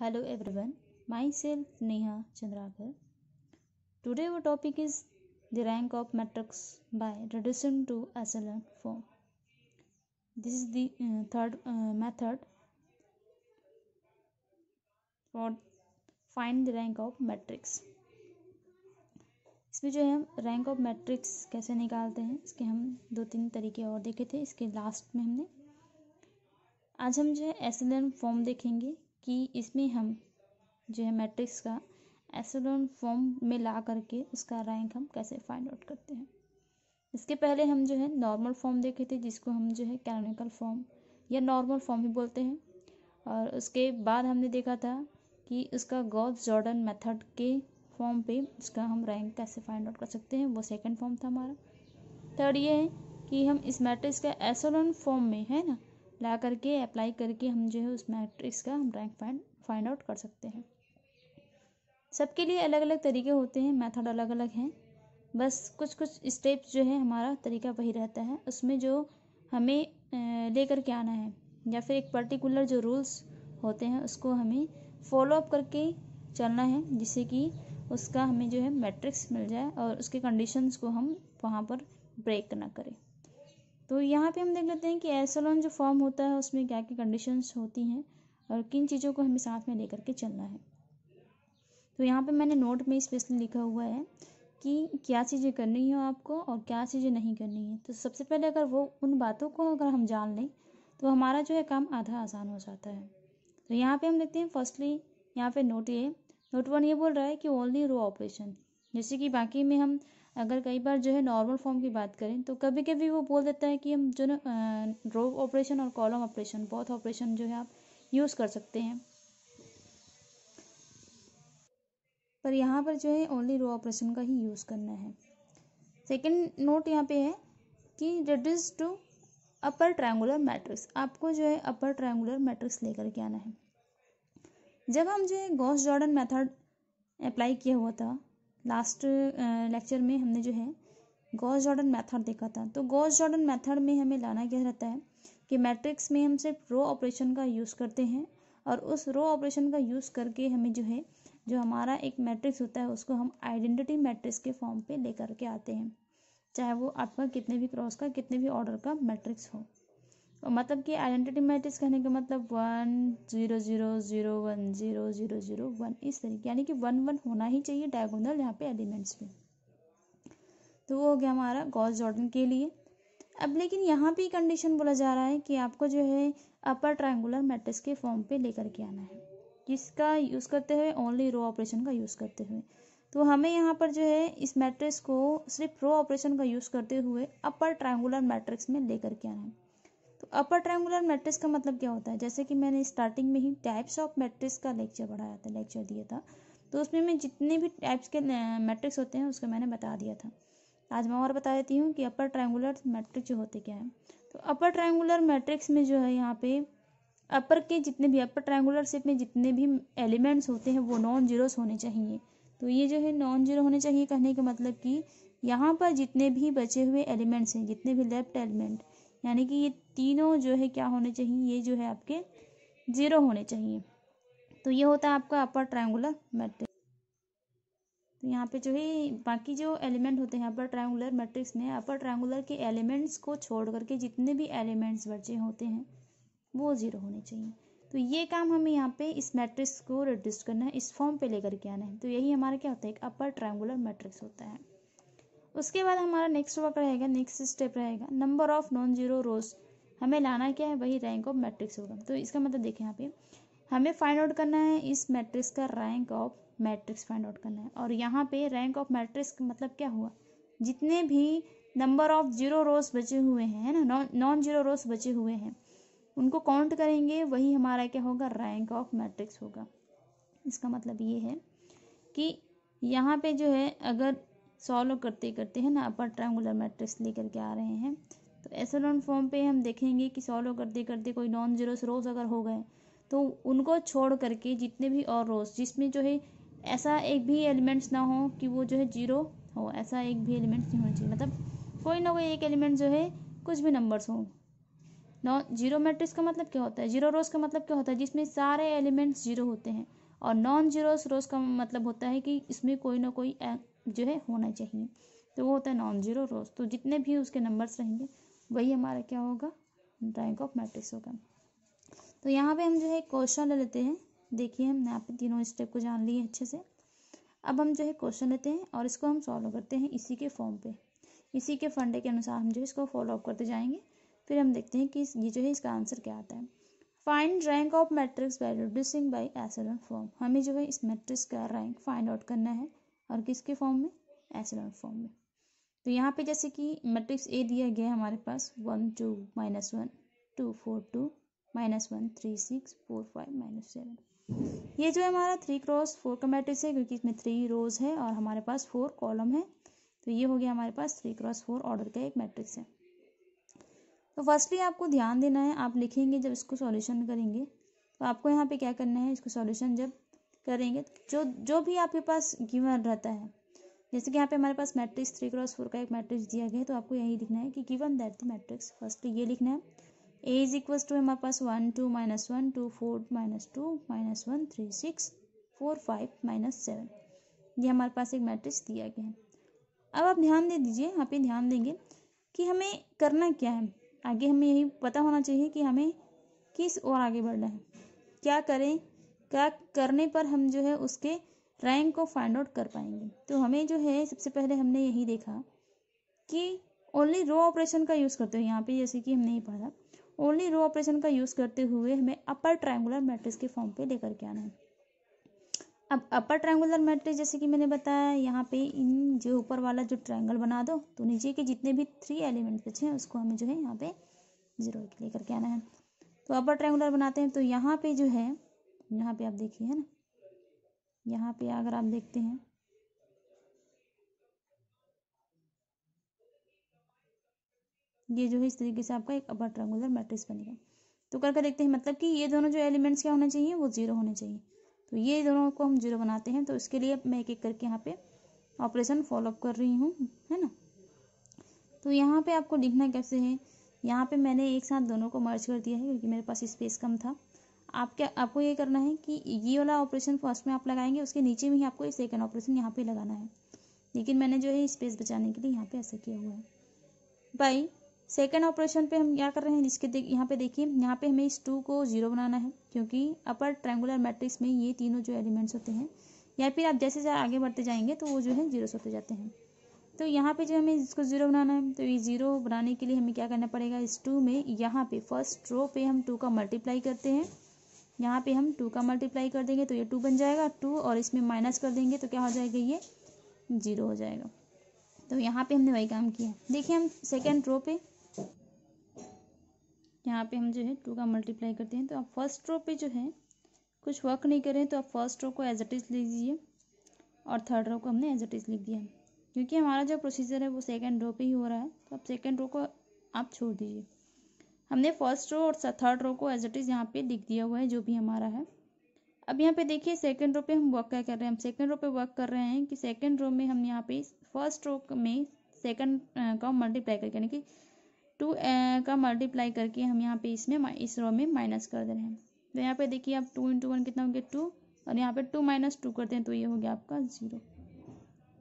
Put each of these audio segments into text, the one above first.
hello everyone my self Neha Chandrakar today वो topic is the rank of matrix by reducing to echelon form this is the third method for find the rank of matrix इसमें जो है हम rank of matrix कैसे निकालते हैं इसके हम दो तीन तरीके और देखे थे इसके लास्ट में हमने आज हम जो है एस एल फॉर्म देखेंगे कि इसमें हम जो है मैट्रिक्स का एसलोन फॉर्म में ला करके उसका रैंक हम कैसे फाइंड आउट करते हैं इसके पहले हम जो है नॉर्मल फॉर्म देखे थे जिसको हम जो है कैनोनिकल फॉर्म या नॉर्मल फॉर्म ही बोलते हैं और उसके बाद हमने देखा था कि उसका गॉल्फ जॉर्डन मेथड के फॉर्म पे उसका हम रैंक कैसे फाइंड आउट कर सकते हैं वो सेकंड फॉर्म था हमारा थर्ड ये है कि हम इस मैट्रिक्स का एसोलन फॉर्म में है ना ला करके अप्लाई करके हम जो है उस मैट्रिक्स का हम रैंक फाइंड फाइंड आउट कर सकते हैं सबके लिए अलग अलग तरीके होते हैं मेथड अलग अलग हैं बस कुछ कुछ स्टेप्स जो है हमारा तरीका वही रहता है उसमें जो हमें ले कर के आना है या फिर एक पर्टिकुलर जो रूल्स होते हैं उसको हमें फॉलो अप करके चलना है जिससे कि उसका हमें जो है मैट्रिक्स मिल जाए और उसके कंडीशंस को हम वहाँ पर ब्रेक ना करें तो यहाँ पे हम देख लेते हैं कि एसलॉन जो फॉर्म होता है उसमें क्या क्या कंडीशंस होती हैं और किन चीज़ों को हमें साथ में लेकर के चलना है तो यहाँ पे मैंने नोट में स्पेशली लिखा हुआ है कि क्या चीज़ें करनी हो आपको और क्या चीज़ें नहीं करनी है तो सबसे पहले अगर वो उन बातों को अगर हम जान लें तो हमारा जो है काम आधा आसान हो जाता है तो यहाँ पे हम देखते हैं फर्स्टली यहाँ पे नोट ए नोट वन ये बोल रहा है कि ओनली रो ऑपरेशन जैसे कि बाकी में हम अगर कई बार जो है नॉर्मल फॉर्म की बात करें तो कभी कभी वो बोल देता है कि हम जो ना रो ऑपरेशन और कॉलम ऑपरेशन बहुत ऑपरेशन जो है आप यूज़ कर सकते हैं पर यहाँ पर जो है ओनली रो ऑपरेशन का ही यूज़ करना है सेकेंड नोट यहाँ पे है कि reduce to upper triangular matrix आपको जो है अपर ट्रायंगुलर मैट्रिक्स लेकर के आना है जब हम जो है गॉस जॉर्डन मेथड अप्लाई किया हुआ था लास्ट लेक्चर में हमने जो है गॉस जॉर्डन मेथड देखा था तो गॉस जॉर्डन मेथड में हमें लाना क्या रहता है कि मैट्रिक्स में हम सिर्फ रो ऑपरेशन का यूज़ करते हैं और उस रो ऑपरेशन का यूज़ करके हमें जो है जो हमारा एक मैट्रिक्स होता है उसको हम आइडेंटिटी मैट्रिक्स के फॉर्म पे लेकर के आते हैं चाहे वो आपका कितने भी क्रॉस का कितने भी ऑर्डर का मैट्रिक्स हो मतलब कि आइडेंटिटी मैट्रिक्स कहने का मतलब one zero zero zero one zero zero zero one इस तरीके यानी कि वन वन होना ही चाहिए डायगोनल यहाँ पे एलिमेंट्स पे तो वो हो गया हमारा गॉस जॉर्डन के लिए अब लेकिन यहाँ पे कंडीशन बोला जा रहा है कि आपको जो है अपर ट्राइंगुलर मैट्रिक्स के फॉर्म पे लेकर के आना है किसका यूज़ करते हुए ओनली रो ऑपरेशन का यूज़ करते हुए तो हमें यहाँ पर जो है इस मैट्रिक्स को सिर्फ रो ऑपरेशन का यूज़ करते हुए अपर ट्राइंगुलर मैट्रिक्स में लेकर के आना है तो अपर ट्रायंगुलर मैट्रिक्स का मतलब क्या होता है जैसे कि मैंने स्टार्टिंग में ही टाइप्स ऑफ मैट्रिक्स का लेक्चर पढ़ाया था लेक्चर दिया था तो उसमें मैं जितने भी टाइप्स के मैट्रिक्स होते हैं उसको मैंने बता दिया था आज मैं और बता देती हूँ कि अपर ट्रायंगुलर मैट्रिक्स जो होते क्या है तो अपर ट्रायंगुलर मैट्रिक्स में जो है यहाँ पे अपर के जितने भी अपर ट्रायंगुलर शेप में जितने भी एलिमेंट्स होते हैं वो नॉन जीरोस होने चाहिए तो ये जो है नॉन जीरो होने चाहिए कहने का मतलब कि यहाँ पर जितने भी बचे हुए एलिमेंट्स हैं जितने भी लेफ्ट एलिमेंट यानी कि ये तीनों जो है क्या होने चाहिए ये जो है आपके जीरो होने चाहिए तो ये होता है आपका अपर ट्रायंगुलर मैट्रिक्स तो यहाँ पे जो है बाकी जो एलिमेंट होते हैं अपर ट्रायंगुलर मैट्रिक्स में अपर ट्रायंगुलर के एलिमेंट्स को छोड़ करके जितने भी एलिमेंट्स बचे होते हैं वो ज़ीरो होने चाहिए तो ये काम हमें यहाँ पे इस मैट्रिक्स को रिड्यूस करना है इस फॉर्म पे लेकर के आना है तो यही हमारा क्या होता है एक अपर ट्रायंगुलर मैट्रिक्स होता है उसके बाद हमारा नेक्स्ट वर्क रहेगा नेक्स्ट स्टेप रहेगा number of non zero rows हमें लाना क्या है वही रैंक ऑफ मैट्रिक्स होगा तो इसका मतलब देखें यहाँ पे हमें फाइंड आउट करना है इस मैट्रिक्स का rank of matrix find out करना है और यहाँ पे रैंक ऑफ मैट्रिक्स मतलब क्या हुआ जितने भी नंबर ऑफ जीरो रोज बचे हुए हैं ना नॉन जीरो रोज बचे हुए हैं उनको काउंट करेंगे वही हमारा क्या होगा रैंक ऑफ मैट्रिक्स होगा इसका मतलब ये है कि यहाँ पे जो है अगर सॉल्व करते करते हैं ना अपर ट्रायंगुलर मैट्रिक्स लेकर के आ रहे हैं तो एसोलॉन फॉर्म पे हम देखेंगे कि सॉल्व करते करते कोई नॉन जीरो रोज अगर हो गए तो उनको छोड़ करके जितने भी और रोज जिसमें जो है ऐसा एक भी एलिमेंट्स ना हो कि वो जो है जीरो हो ऐसा एक भी एलिमेंट्स नहीं होना चाहिए मतलब कोई ना कोई एक एलिमेंट जो है कुछ भी नंबर्स हों नॉन जीरो मैट्रिक्स का मतलब क्या होता है जीरो रोज का मतलब क्या होता है जिसमें सारे एलिमेंट्स जीरो होते हैं और नॉन जीरो रोज का मतलब होता है कि इसमें कोई ना कोई जो है होना चाहिए तो वो होता है नॉन जीरो रोज तो जितने भी उसके नंबर्स रहेंगे वही हमारा क्या होगा रैंक ऑफ मैट्रिक्स होगा तो यहाँ पे हम जो है क्वेश्चन ले लेते हैं देखिए हमने यहाँ पे तीनों स्टेप को जान लिए अच्छे से अब हम जो है क्वेश्चन लेते हैं और इसको हम सॉल्व करते हैं इसी के फॉर्म पे इसी के फंडे के अनुसार हम जो है इसको फॉलोअप करते जाएंगे फिर हम देखते हैं कि ये जो है इसका आंसर क्या आता है find rank of matrix by reducing by echelon form हमें जो है इस मैट्रिक्स का रैंक फाइंड आउट करना है और किसके फॉर्म में एसलन फॉर्म में तो यहाँ पे जैसे कि मैट्रिक्स ए दिया गया हमारे पास one two minus one two four two minus one three six four five minus seven ये जो है हमारा थ्री क्रॉस फोर का मैट्रिक्स है क्योंकि इसमें थ्री रोज है और हमारे पास फोर कॉलम है तो ये हो गया हमारे पास थ्री क्रॉस फोर ऑर्डर का एक मैट्रिक्स है तो फर्स्टली आपको ध्यान देना है आप लिखेंगे जब इसको सॉल्यूशन करेंगे तो आपको यहाँ पे क्या करना है इसको सॉल्यूशन जब करेंगे जो जो भी आपके पास गिवन रहता है जैसे कि यहाँ पे हमारे पास मैट्रिक्स थ्री क्रॉस फोर का एक मैट्रिक्स दिया गया है तो आपको यही लिखना है कि given that the matrix first ये लिखना है ए इज इक्वल टू हमारे पास one two minus one two four minus two minus one three six four five minus seven ये हमारे पास एक मैट्रिक्स दिया गया है अब आप ध्यान दे दीजिए यहाँ पे ध्यान देंगे कि हमें करना क्या है आगे हमें यही पता होना चाहिए कि हमें किस और आगे बढ़ना है क्या करें क्या करने पर हम जो है उसके रैंक को फाइंड आउट कर पाएंगे तो हमें जो है सबसे पहले हमने यही देखा कि ओनली रो ऑपरेशन का यूज़ करते हुए यहाँ पे जैसे कि हमने ही पढ़ा ओनली रो ऑपरेशन का यूज़ करते हुए हमें अपर ट्रायंगुलर मैट्रिक्स के फॉर्म पे लेकर के आना है अब अपर ट्रायंगुलर मैट्रिक्स जैसे कि मैंने बताया यहाँ पे इन जो ऊपर वाला जो ट्रायंगल बना दो तो नीचे के जितने भी थ्री एलिमेंट बचे हैं उसको हमें जो है यहाँ पे जीरो लेकर के आना है तो अपर ट्रायंगुलर बनाते हैं तो यहाँ पे जो है यहाँ पे आप देखिए है ना यहाँ पे अगर आप देखते हैं ये जो है इस तरीके से आपका एक अपर ट्रेंगुलर मैट्रिक्स बनेगा तो करके देखते हैं मतलब कि ये दोनों जो एलिमेंट्स क्या होने चाहिए वो जीरो होने चाहिए तो ये दोनों को हम जीरो बनाते हैं तो इसके लिए मैं एक एक करके यहाँ पे ऑपरेशन फॉलोअप कर रही हूँ है ना तो यहाँ पे आपको लिखना कैसे है यहाँ पे मैंने एक साथ दोनों को मर्ज कर दिया है क्योंकि मेरे पास स्पेस कम था आप क्या आपको ये करना है कि ये वाला ऑपरेशन फर्स्ट में आप लगाएंगे उसके नीचे में ही आपको सेकेंड ऑपरेशन यहाँ पे लगाना है लेकिन मैंने जो है स्पेस बचाने के लिए यहाँ पे ऐसा किया हुआ है बाई सेकेंड ऑपरेशन पे हम क्या कर रहे हैं इसके यहाँ पे देखिए यहाँ पे हमें इस टू को जीरो बनाना है क्योंकि अपर ट्रायंगुलर मैट्रिक्स में ये तीनों जो एलिमेंट्स होते हैं या फिर आप जैसे जैसे आगे बढ़ते जाएंगे तो वो जो है जीरो होते जाते हैं तो यहाँ पे जो हमें इसको ज़ीरो बनाना है तो ये ज़ीरो बनाने के लिए हमें क्या करना पड़ेगा इस टू में यहाँ पे फर्स्ट रो पे हम टू का मल्टीप्लाई करते हैं यहाँ पे हम टू का मल्टीप्लाई कर देंगे तो ये टू बन जाएगा टू और इसमें माइनस कर देंगे तो क्या हो जाएगा ये जीरो हो जाएगा तो यहाँ पे हमने वही काम किया देखिए हम सेकेंड रो पे यहाँ पे हम जो है टू का मल्टीप्लाई करते हैं तो आप फर्स्ट रो पे जो है कुछ वर्क नहीं करें तो आप फर्स्ट रो को एज एट इज़ लिख दीजिए और थर्ड रो को हमने एज एट इज़ लिख दिया क्योंकि हमारा जो प्रोसीजर है वो सेकेंड रो पे ही हो रहा है तो आप सेकेंड रो को आप छोड़ दीजिए हमने फर्स्ट रो और थर्ड रो को एज इट इज़ यहाँ पे लिख दिया हुआ है जो भी हमारा है अब यहाँ पे देखिए सेकेंड रो पे हम वर्क क्या कर रहे हैं हम सेकेंड रो पे वर्क कर रहे हैं कि सेकेंड रो में हम यहाँ पे फर्स्ट रो में सेकेंड का मल्टीप्लाई करके यानी कि टू का मल्टीप्लाई करके हम यहाँ पे इसमें इस रो में माइनस कर दे रहे हैं तो यहाँ पे देखिए आप टू इंटू वन कितना हो गया टू और यहाँ पे टू माइनस टू करते हैं तो ये हो गया आपका ज़ीरो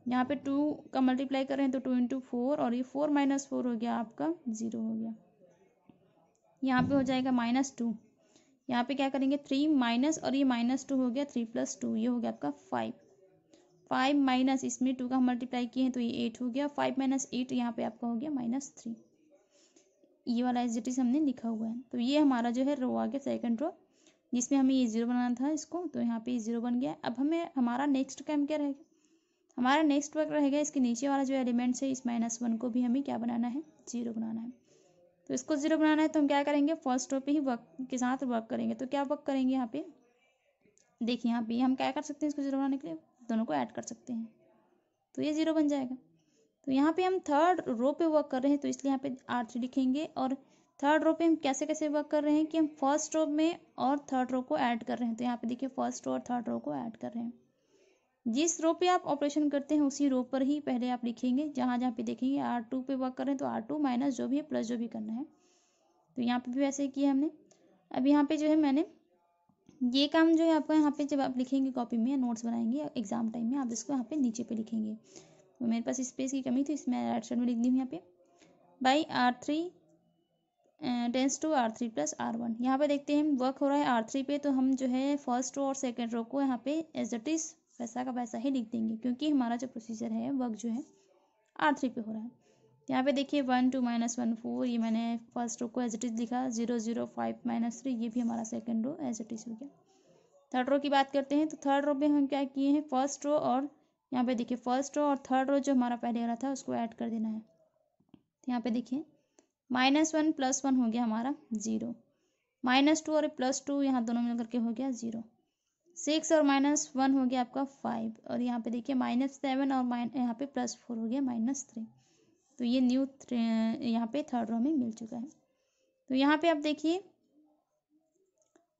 यहाँ पे टू का मल्टीप्लाई कर रहे हैं तो टू इंटू फोर और ये फोर माइनस फोर हो गया आपका ज़ीरो हो गया यहाँ पे हो जाएगा माइनस टू यहाँ पे क्या करेंगे थ्री माइनस और ये माइनस टू हो गया थ्री प्लस टू ये हो गया आपका फाइव फाइव माइनस इसमें टू का मल्टीप्लाई किए हैं तो ये एट हो गया फाइव माइनस एट यहाँ पे आपका हो गया माइनस थ्री ये वाला एस डी हमने लिखा हुआ है तो ये हमारा जो है रो आ गया सेकेंड रो जिसमें हमें ये जीरो बनाना था इसको तो यहाँ पे ये जीरो बन गया अब हमें हमारा नेक्स्ट काम क्या रहेगा हमारा नेक्स्ट वर्क रहेगा इसके नीचे वाला जो एलिमेंट्स है इस माइनस वन को भी हमें क्या बनाना है जीरो बनाना है तो इसको ज़ीरो बनाना है तो हम क्या करेंगे फर्स्ट रो पे ही वर्क के साथ वर्क करेंगे तो क्या वर्क करेंगे यहाँ पे देखिए यहाँ पे हम क्या कर सकते हैं इसको ज़ीरो बनाने के लिए दोनों को ऐड कर सकते हैं तो ये ज़ीरो बन जाएगा तो यहाँ पे हम थर्ड रो पे वर्क कर रहे हैं तो इसलिए यहाँ पे आर थ्री लिखेंगे और थर्ड रो पे हम कैसे कैसे वर्क कर रहे हैं कि हम फर्स्ट रो में और थर्ड रो को ऐड कर रहे हैं तो यहाँ पे देखिए फर्स्ट रो और थर्ड रो को ऐड कर रहे हैं जिस रो पे आप ऑपरेशन करते हैं उसी रो पर ही पहले आप लिखेंगे जहाँ जहाँ पे देखेंगे आर टू पे वर्क कर रहे हैं तो आर टू माइनस जो भी है प्लस जो भी करना है तो यहाँ पे भी वैसे ही किया हमने अब यहाँ पे जो है मैंने ये काम जो है आपका यहाँ पे जब आप लिखेंगे कॉपी में नोट्स बनाएंगे एग्जाम टाइम में आप इसको यहाँ पे नीचे पे लिखेंगे तो मेरे पास स्पेस की कमी थी इसमें राइट साइड में लिख दी हूँ यहाँ पे by R three tends to R three plus R one यहाँ पे देखते हैं वर्क हो रहा है आर थ्री पे तो हम जो है फर्स्ट रो और सेकेंड रो को यहाँ पे एज इट इज़ वैसा का वैसा ही लिख देंगे क्योंकि हमारा जो प्रोसीजर है वर्क जो है आर थ्री पे हो रहा है यहाँ पे देखिए one two minus one four ये मैंने फर्स्ट रो को एज इट इज़ लिखा zero zero five minus three ये भी हमारा second row as it is हो गया थर्ड रो की बात करते हैं तो थर्ड रो में हम क्या किए हैं फर्स्ट रो और यहाँ पे देखिए फर्स्ट रो और थर्ड रो जो हमारा पहले आ रहा था उसको ऐड कर देना है तो यहाँ पे देखिए माइनस वन प्लस वन हो गया हमारा ज़ीरो माइनस टू और प्लस टू यहाँ दोनों मिलकर के हो गया ज़ीरो सिक्स और माइनस वन हो गया आपका फाइव और यहाँ पे देखिए माइनस सेवन और माइन यहाँ पे प्लस फोर हो गया माइनस थ्री तो ये न्यू यहाँ पे थर्ड रो में मिल चुका है तो यहाँ पे आप देखिए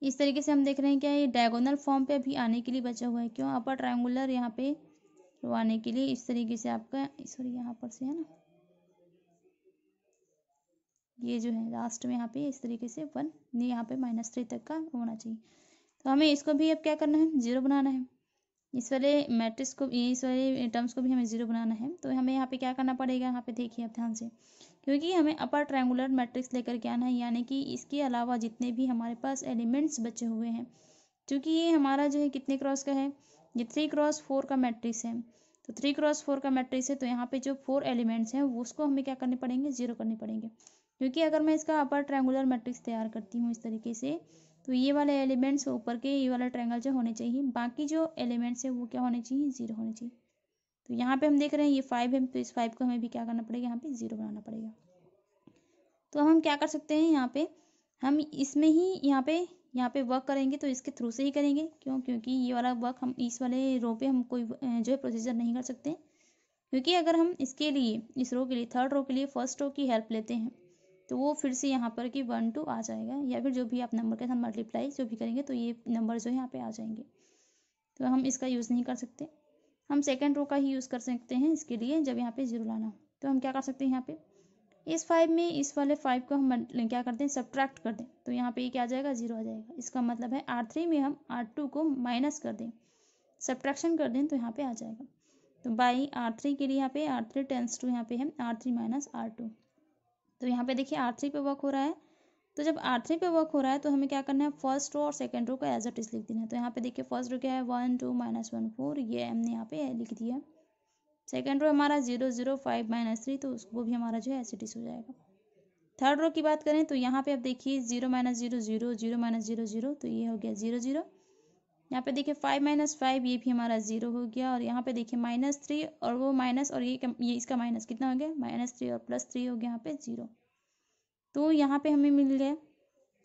इस तरीके से हम देख रहे हैं क्या ये डायगोनल फॉर्म पे अभी आने के लिए बचा हुआ है क्यों अपर ट्राइंगुलर यहाँ पे रो आने के लिए इस तरीके से आपका सॉरी यहाँ पर से है ना ये जो है लास्ट में यहाँ पे इस तरीके से वन यहाँ पे माइनस थ्री तक का होना चाहिए तो हमें इसको भी अब क्या करना है ज़ीरो बनाना है इस वाले मैट्रिक्स को इस वाले टर्म्स को भी हमें ज़ीरो बनाना है तो हमें यहाँ पे क्या करना पड़ेगा यहाँ पे देखिए आप ध्यान से क्योंकि हमें अपर ट्रायंगुलर मैट्रिक्स लेकर के आना है यानी कि इसके अलावा जितने भी हमारे पास एलिमेंट्स बचे हुए हैं क्योंकि ये हमारा जो है कितने क्रॉस का है ये थ्री क्रॉस फोर का मैट्रिक्स है तो थ्री क्रॉस फोर का मैट्रिक्स है तो यहाँ पे जो फोर एलिमेंट्स हैं उसको हमें क्या करने पड़ेंगे ज़ीरो करने पड़ेंगे क्योंकि अगर मैं इसका अपर ट्रायंगुलर मैट्रिक्स तैयार करती हूँ इस तरीके से तो ये वाले एलिमेंट्स ऊपर के ये वाला ट्रायंगल जो होने चाहिए बाकी जो एलिमेंट्स है वो क्या होने चाहिए ज़ीरो होने चाहिए तो यहाँ पे हम देख रहे हैं ये फाइव है तो इस फाइव को हमें भी क्या करना पड़ेगा यहाँ पे ज़ीरो बनाना पड़ेगा तो हम क्या कर सकते हैं यहाँ पे हम इसमें ही यहाँ पे यहाँ पे वर्क करेंगे तो इसके थ्रू से ही करेंगे क्यों क्योंकि ये वाला वर्क हम इस वाले रो पे हम कोई जो है प्रोसीजर नहीं कर सकते क्योंकि अगर हम इसके लिए इस रो के लिए थर्ड रो के लिए फर्स्ट रो की हेल्प लेते हैं तो वो फिर से यहाँ पर कि वन टू आ जाएगा या फिर जो भी आप नंबर के साथ मल्टीप्लाई जो भी करेंगे तो ये नंबर जो है यहाँ पे आ जाएंगे तो हम इसका यूज़ नहीं कर सकते हम सेकेंड रो का ही यूज़ कर सकते हैं इसके लिए जब यहाँ पे जीरो लाना तो हम क्या कर सकते हैं यहाँ पे इस फाइव में इस वाले फाइव को हम क्या करते हैं सब्ट्रैक्ट कर दें तो यहाँ पे क्या आ जाएगा जीरो आ जाएगा इसका मतलब है आर थ्री में हम आर टू को माइनस कर दें सब्ट्रैक्शन कर दें तो यहाँ पे आ जाएगा तो बाई आर थ्री के लिए यहाँ पे आर थ्री टेंस टू यहाँ पे है R three minus R two तो यहाँ पे देखिए आर थ्री पे वर्क हो रहा है तो जब आर थ्री पे वर्क हो रहा है तो हमें क्या करना है फर्स्ट रो और सेकेंड रो का एज इट इज लिख देना है तो यहाँ पे देखिए फर्स्ट रो क्या है one two minus one four ये हमने यहाँ पे लिख दिया सेकेंड रो हमारा zero zero five minus three तो उसको भी हमारा जो है एज इट इज हो जाएगा थर्ड रो की बात करें तो यहाँ पे आप देखिए zero minus zero zero zero minus zero zero तो ये हो गया जीरो जीरो यहाँ पे देखिए फाइव माइनस फाइव ये भी हमारा जीरो हो गया और यहाँ पे देखिए माइनस थ्री और वो माइनस और ये ये इसका माइनस कितना हो गया माइनस थ्री और प्लस थ्री हो गया यहाँ पे जीरो तो यहाँ पे हमें मिल गया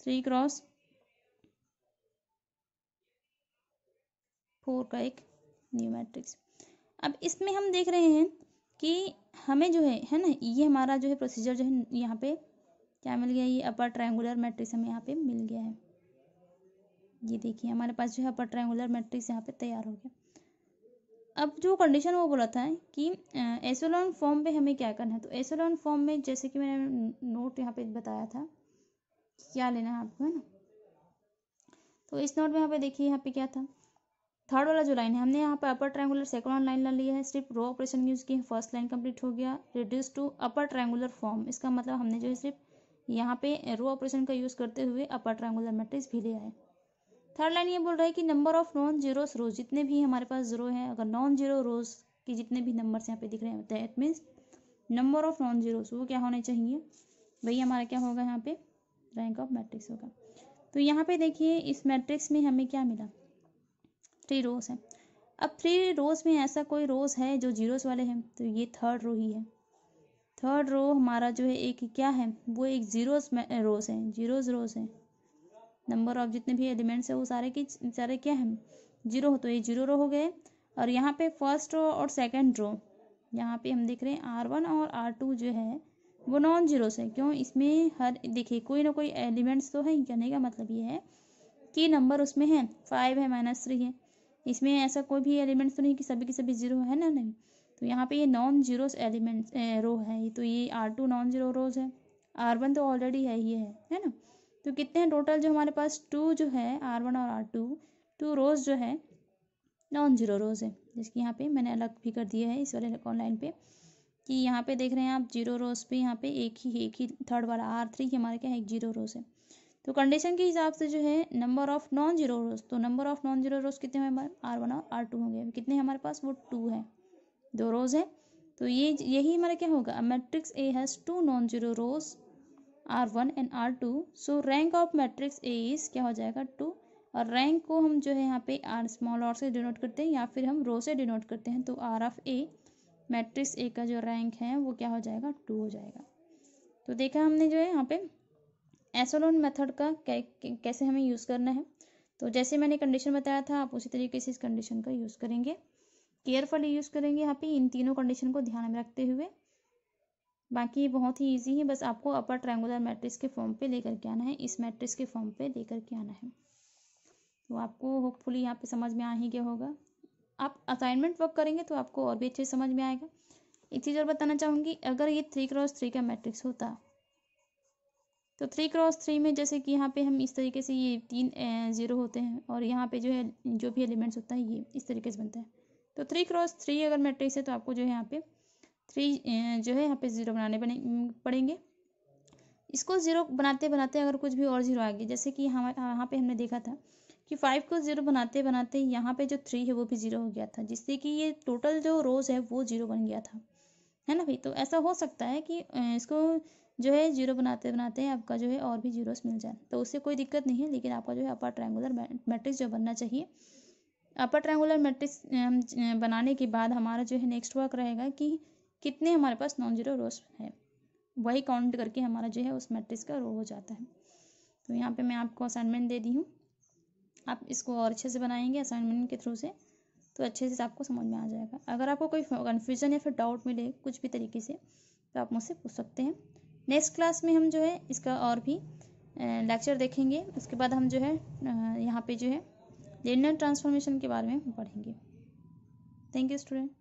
थ्री क्रॉस फोर का एक न्यू मैट्रिक्स अब इसमें हम देख रहे हैं कि हमें जो है है ना ये हमारा जो है प्रोसीजर जो है यहाँ पे क्या मिल गया ये अपर ट्रायंगुलर मैट्रिक्स हमें यहाँ पे मिल गया है ये देखिए हमारे पास जो है अपर ट्राइंगुलर मैट्रिक्स यहाँ पे तैयार हो गया अब जो कंडीशन वो बोला था कि एसोलॉन फॉर्म में हमें क्या करना है तो एसोलॉन फॉर्म में जैसे कि मैंने नोट यहाँ पे बताया था क्या लेना है आपको है ना तो इस नोट में यहाँ पे देखिए यहाँ पे क्या था थर्ड वाला जो लाइन है हमने यहाँ पर अपर ट्राइंगुलर सेकंड लाइन ला लिया है सिर्फ रो ऑपरेशन यूज किया फर्स्ट लाइन कंप्लीट हो गया reduce to upper triangular form इसका मतलब हमने जो है सिर्फ यहाँ पे रो ऑपरेशन का यूज करते हुए अपर ट्राइंगुलर मैट्रिक्स भी लिया है थर्ड लाइन ये बोल रहा है कि number of non zero rows जितने भी हमारे पास जीरो हैं अगर नॉन जीरो रोज के जितने भी नंबर्स यहाँ पे दिख रहे हैं that means number of non zero वो क्या होने चाहिए भैया हमारा क्या होगा यहाँ पे रैंक ऑफ मैट्रिक्स होगा तो यहाँ पे देखिए इस मैट्रिक्स में हमें क्या मिला थ्री रोज है अब थ्री रोज में ऐसा कोई रोज है जो जीरोस वाले हैं तो ये थर्ड रो ही है थर्ड रो हमारा जो है एक क्या है वो एक जीरोस रोज है जीरोस रोज है नंबर ऑफ जितने भी एलिमेंट्स है वो सारे की सारे क्या है जीरो हो तो ये जीरो रो हो गए और यहाँ पे फर्स्ट रो और सेकंड रो यहाँ पे हम देख रहे हैं आर वन और आर टू जो है वो नॉन जीरो से क्यों इसमें हर देखिए कोई ना कोई एलिमेंट्स तो है कहने का मतलब ये है कि नंबर उसमें है फाइव है माइनस थ्री है इसमें ऐसा कोई भी एलिमेंट्स तो नहीं कि सभी के सभी जीरो है ना नहीं तो यहाँ पे ये नॉन जीरो एलिमेंट रो है तो ये R two non zero rows है आर वन तो ऑलरेडी है ही है है ना तो कितने हैं टोटल जो हमारे पास टू जो है आर वन और आर टू टू रोज़ जो है नॉन जीरो रोज़ है जिसकी यहाँ पे मैंने अलग भी कर दिया है इस वाले ऑनलाइन पे कि यहाँ पे देख रहे हैं आप जीरो रोज़ पे यहाँ पे एक ही एक ही थर्ड वाला आर थ्री हमारे क्या है एक जीरो रोज़ है तो कंडीशन के हिसाब से जो है number of non zero rows तो number of non zero rows कितने हमारे आर वन और आर टू होंगे कितने हमारे पास वो टू है दो रोज है तो ये यही हमारा क्या होगा matrix A has two non zero rows R one and R two so rank of matrix A is क्या हो जाएगा टू और रैंक को हम जो है यहाँ पे आर स्मॉल आर से डिनोट करते हैं या फिर हम रो से डिनोट करते हैं तो R of a matrix A का जो रैंक है वो क्या हो जाएगा टू हो जाएगा तो देखा हमने जो है यहाँ पे एसोलोन मेथड का कैसे हमें यूज़ करना है तो जैसे मैंने कंडीशन बताया था आप उसी तरीके से इस कंडीशन का यूज़ करेंगे केयरफुली यूज़ करेंगे यहाँ पे इन तीनों कंडीशन को ध्यान में रखते हुए बाकी बहुत ही ईजी है बस आपको अपर ट्रायंगुलर मैट्रिक्स के फॉर्म पे लेकर के आना है इस मैट्रिक्स के फॉर्म पे लेकर के आना है तो आपको होपफुली यहाँ पे समझ में आ ही गया होगा आप असाइनमेंट वर्क करेंगे तो आपको और भी अच्छे समझ में आएगा एक चीज़ और बताना चाहूँगी अगर ये थ्री क्रॉस थ्री का मैट्रिक्स होता तो थ्री क्रॉस थ्री में जैसे कि यहाँ पे हम इस तरीके से ये तीन ज़ीरो होते हैं और यहाँ पे जो है जो भी एलिमेंट्स होता है ये इस तरीके से बनता है तो थ्री क्रॉस थ्री अगर मैट्रिक्स है तो आपको जो है यहाँ पे थ्री जो है यहाँ पे ज़ीरो बनाने बने पड़ेंगे इसको ज़ीरो बनाते बनाते अगर कुछ भी और ज़ीरो आ गया जैसे कि हम यहाँ पे हमने देखा था कि फाइव को ज़ीरो बनाते बनाते यहाँ पे जो थ्री है वो भी ज़ीरो हो गया था जिससे कि ये टोटल जो रोज़ है वो ज़ीरो बन गया था है ना भाई तो ऐसा हो सकता है कि इसको जो है जीरो बनाते बनाते आपका जो है और भी जीरोस मिल जाए तो उससे कोई दिक्कत नहीं है लेकिन आपका जो है अपर ट्रायंगुलर मैट्रिक्स जो बनना चाहिए अपर ट्रायंगुलर मैट्रिक्स बनाने के बाद हमारा जो है नेक्स्ट वर्क रहेगा कि कितने हमारे पास नॉन जीरो रोज है वही काउंट करके हमारा जो है उस मैट्रिक्स का रो हो जाता है तो यहाँ पे मैं आपको असाइनमेंट दे दी हूँ आप इसको और अच्छे से बनाएंगे असाइनमेंट के थ्रू से तो अच्छे से आपको समझ में आ जाएगा अगर आपको कोई कन्फ्यूज़न या फिर डाउट मिले कुछ भी तरीके से तो आप मुझसे पूछ सकते हैं नेक्स्ट क्लास में हम जो है इसका और भी लेक्चर देखेंगे उसके बाद हम जो है यहाँ पे जो है लेनर ट्रांसफॉर्मेशन के बारे में पढ़ेंगे थैंक यू स्टूडेंट